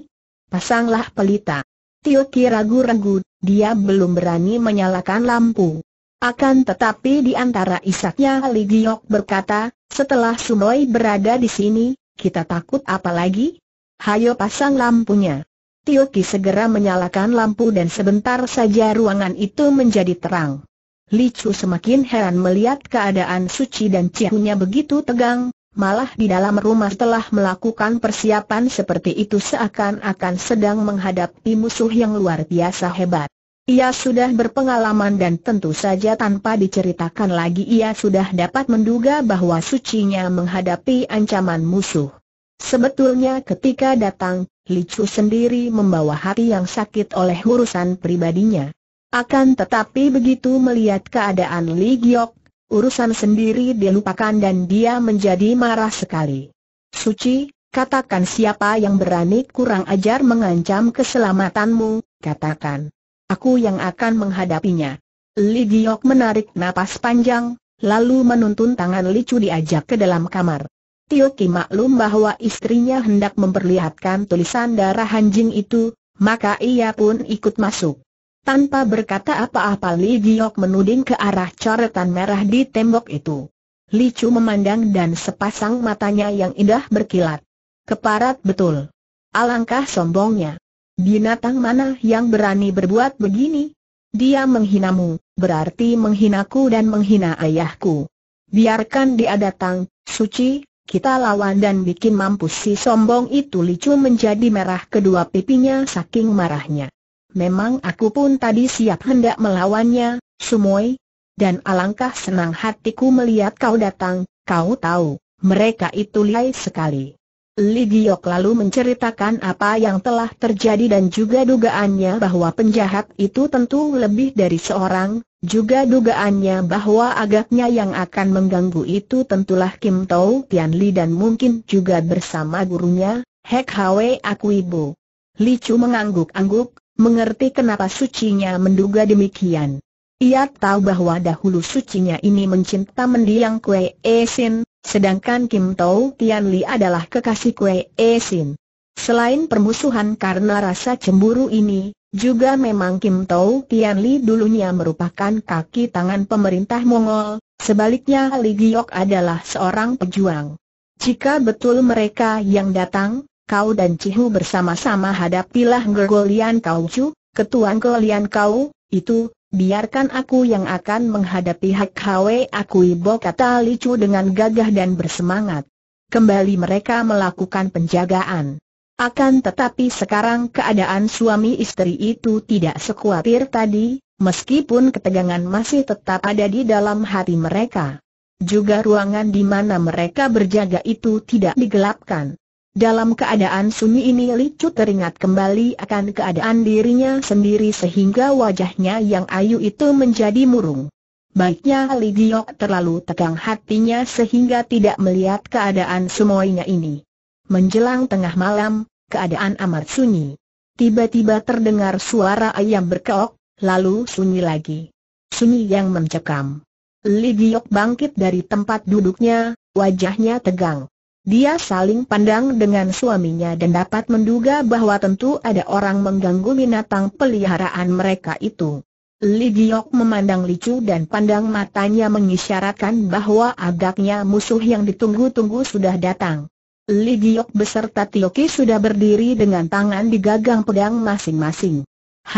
Pasanglah pelita. Tioki ragu-ragu, dia belum berani menyalakan lampu. Akan tetapi di antara isaknya Li Giok berkata, setelah Sumoi berada di sini, kita takut apa lagi? Hayo pasang lampunya. Tioki segera menyalakan lampu dan sebentar saja ruangan itu menjadi terang. Licu semakin heran melihat keadaan suci dan cihunya begitu tegang, malah di dalam rumah telah melakukan persiapan seperti itu seakan-akan sedang menghadapi musuh yang luar biasa hebat. Ia sudah berpengalaman dan tentu saja tanpa diceritakan lagi ia sudah dapat menduga bahwa sucinya menghadapi ancaman musuh. Sebetulnya ketika datang, Licu sendiri membawa hati yang sakit oleh urusan pribadinya. Akan tetapi begitu melihat keadaan Li Giok, urusan sendiri dilupakan dan dia menjadi marah sekali. Suci, katakan siapa yang berani kurang ajar mengancam keselamatanmu, katakan. Aku yang akan menghadapinya. Li Giok menarik napas panjang, lalu menuntun tangan Li Chu diajak ke dalam kamar. Tio Ki maklum bahwa istrinya hendak memperlihatkan tulisan darah anjing itu, maka ia pun ikut masuk. Tanpa berkata apa-apa Li Giok menuding ke arah coretan merah di tembok itu. Li Chu memandang dan sepasang matanya yang indah berkilat. Keparat betul. Alangkah sombongnya. Binatang mana yang berani berbuat begini? Dia menghinamu, berarti menghinaku dan menghina ayahku. Biarkan dia datang, suci, kita lawan dan bikin mampus si sombong itu Licu menjadi merah kedua pipinya saking marahnya. Memang aku pun tadi siap hendak melawannya, Sumoy. Dan alangkah senang hatiku melihat kau datang, kau tahu, mereka itu lihai sekali. Li Giok lalu menceritakan apa yang telah terjadi dan juga dugaannya bahwa penjahat itu tentu lebih dari seorang, juga dugaannya bahwa agaknya yang akan mengganggu itu tentulah Kim Tau Tian Li dan mungkin juga bersama gurunya, Hek Hwe Aku Ibu. Li Chu mengangguk-angguk, mengerti kenapa sucinya menduga demikian. Ia tahu bahwa dahulu sucinya ini mencinta mendiang Kue Esin, sedangkan Kim Tau Tian Li adalah kekasih Kue Esin. Selain permusuhan karena rasa cemburu ini, juga memang Kim Tau Tian Li dulunya merupakan kaki tangan pemerintah Mongol, sebaliknya Li Giok adalah seorang pejuang. Jika betul mereka yang datang, kau dan Cihu bersama-sama hadapilah Gergolian Kau Chu, ketua Gergolian Kau, itu, biarkan aku yang akan menghadapi Hak Hwe aku ibo kata Li Chu dengan gagah dan bersemangat. Kembali mereka melakukan penjagaan. Akan tetapi sekarang keadaan suami istri itu tidak sekuatir tadi, meskipun ketegangan masih tetap ada di dalam hati mereka. Juga ruangan di mana mereka berjaga itu tidak digelapkan. Dalam keadaan sunyi ini Licu teringat kembali akan keadaan dirinya sendiri sehingga wajahnya yang ayu itu menjadi murung. Baiknya Li Giok terlalu tegang hatinya sehingga tidak melihat keadaan semuanya ini. Menjelang tengah malam, keadaan amat sunyi. Tiba-tiba terdengar suara ayam berkeok, lalu sunyi lagi. Sunyi yang mencekam. Li Giok bangkit dari tempat duduknya, wajahnya tegang. Dia saling pandang dengan suaminya dan dapat menduga bahwa tentu ada orang mengganggu binatang peliharaan mereka itu. Li Giok memandang licu dan pandang matanya mengisyaratkan bahwa agaknya musuh yang ditunggu-tunggu sudah datang. Li Giok beserta Tioki sudah berdiri dengan tangan di gagang pedang masing-masing.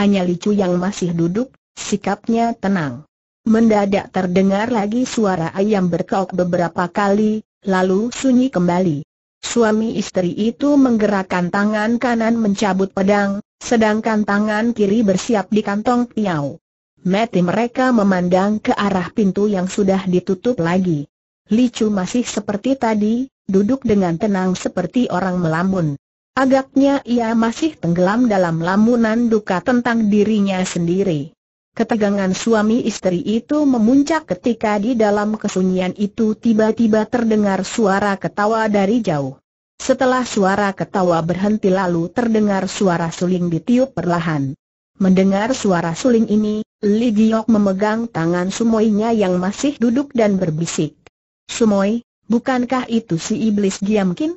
Hanya Licu yang masih duduk, sikapnya tenang. Mendadak terdengar lagi suara ayam berkeok beberapa kali, Lalu sunyi kembali. Suami istri itu menggerakkan tangan kanan mencabut pedang, sedangkan tangan kiri bersiap di kantong piau. Mati mereka memandang ke arah pintu yang sudah ditutup lagi. Licu masih seperti tadi, duduk dengan tenang seperti orang melamun. Agaknya ia masih tenggelam dalam lamunan duka tentang dirinya sendiri. Ketegangan suami istri itu memuncak ketika di dalam kesunyian itu tiba-tiba terdengar suara ketawa dari jauh. Setelah suara ketawa berhenti lalu terdengar suara suling ditiup perlahan. Mendengar suara suling ini, Li Giok memegang tangan Sumoinya yang masih duduk dan berbisik. Sumoy, bukankah itu si iblis Giamkin?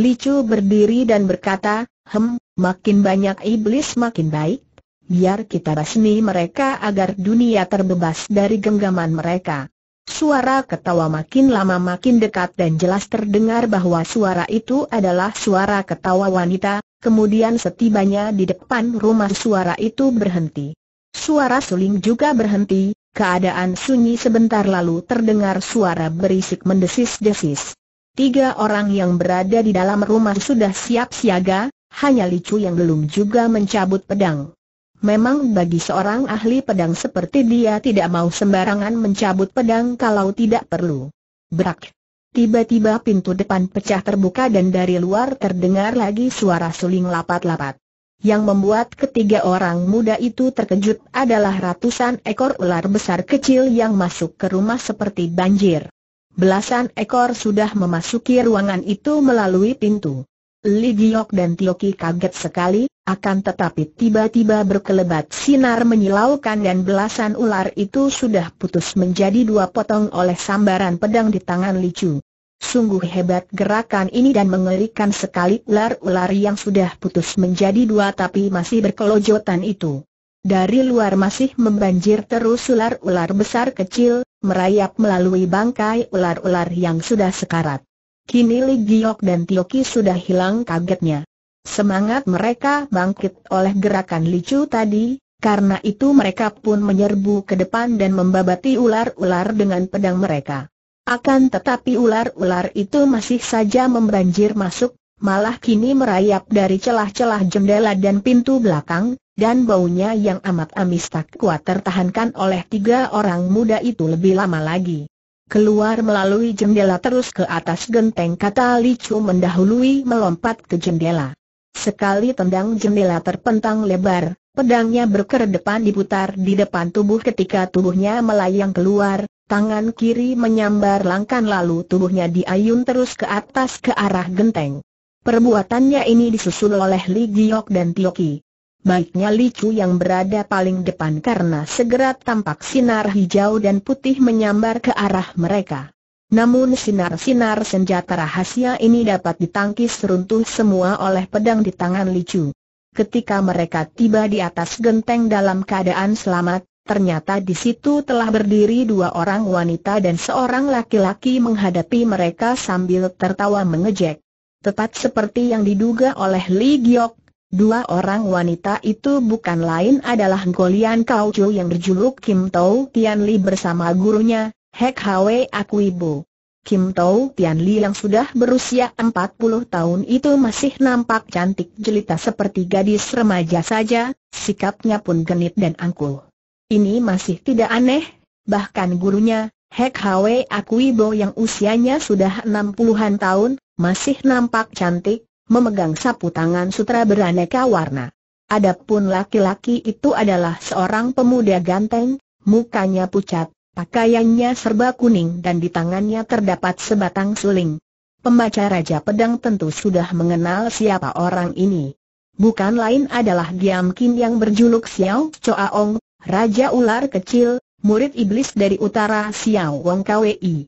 Li Chu berdiri dan berkata, hem, makin banyak iblis makin baik biar kita basmi mereka agar dunia terbebas dari genggaman mereka. Suara ketawa makin lama makin dekat dan jelas terdengar bahwa suara itu adalah suara ketawa wanita, kemudian setibanya di depan rumah suara itu berhenti. Suara suling juga berhenti, keadaan sunyi sebentar lalu terdengar suara berisik mendesis-desis. Tiga orang yang berada di dalam rumah sudah siap siaga, hanya Licu yang belum juga mencabut pedang. Memang bagi seorang ahli pedang seperti dia tidak mau sembarangan mencabut pedang kalau tidak perlu. Brak. Tiba-tiba pintu depan pecah terbuka dan dari luar terdengar lagi suara suling lapat-lapat. Yang membuat ketiga orang muda itu terkejut adalah ratusan ekor ular besar kecil yang masuk ke rumah seperti banjir. Belasan ekor sudah memasuki ruangan itu melalui pintu. Li Giok dan Tioki kaget sekali, akan tetapi tiba-tiba berkelebat sinar menyilaukan dan belasan ular itu sudah putus menjadi dua potong oleh sambaran pedang di tangan Licu. Sungguh hebat gerakan ini dan mengerikan sekali ular-ular yang sudah putus menjadi dua tapi masih berkelojotan itu. Dari luar masih membanjir terus ular-ular besar kecil, merayap melalui bangkai ular-ular yang sudah sekarat. Kini Li Giok dan Tioki sudah hilang kagetnya. Semangat mereka bangkit oleh gerakan licu tadi, karena itu mereka pun menyerbu ke depan dan membabati ular-ular dengan pedang mereka. Akan tetapi ular-ular itu masih saja membanjir masuk, malah kini merayap dari celah-celah jendela dan pintu belakang, dan baunya yang amat amis tak kuat tertahankan oleh tiga orang muda itu lebih lama lagi. Keluar melalui jendela terus ke atas genteng kata Licu mendahului melompat ke jendela. Sekali tendang jendela terpentang lebar, pedangnya berkedepan diputar di depan tubuh ketika tubuhnya melayang keluar, tangan kiri menyambar langkan lalu tubuhnya diayun terus ke atas ke arah genteng. Perbuatannya ini disusul oleh Li Giok dan Tioki. Baiknya Li Chu yang berada paling depan karena segera tampak sinar hijau dan putih menyambar ke arah mereka. Namun sinar-sinar senjata rahasia ini dapat ditangkis runtuh semua oleh pedang di tangan Licu. Ketika mereka tiba di atas genteng dalam keadaan selamat, ternyata di situ telah berdiri dua orang wanita dan seorang laki-laki menghadapi mereka sambil tertawa mengejek. Tepat seperti yang diduga oleh Li Giok, dua orang wanita itu bukan lain adalah Golian Kaucu yang berjuluk Kim Tau Tian Li bersama gurunya, Hek Hwe aku ibu. Kim Tau Tian Li yang sudah berusia 40 tahun itu masih nampak cantik jelita seperti gadis remaja saja, sikapnya pun genit dan angkuh. Ini masih tidak aneh, bahkan gurunya, Hek Hwe Akuibo yang usianya sudah 60-an tahun, masih nampak cantik, memegang sapu tangan sutra beraneka warna. Adapun laki-laki itu adalah seorang pemuda ganteng, mukanya pucat, Pakaiannya serba kuning dan di tangannya terdapat sebatang suling. Pembaca Raja Pedang tentu sudah mengenal siapa orang ini. Bukan lain adalah Giam Kim yang berjuluk Xiao Choa Ong, Raja Ular Kecil, murid iblis dari utara Xiao Wong Kwei.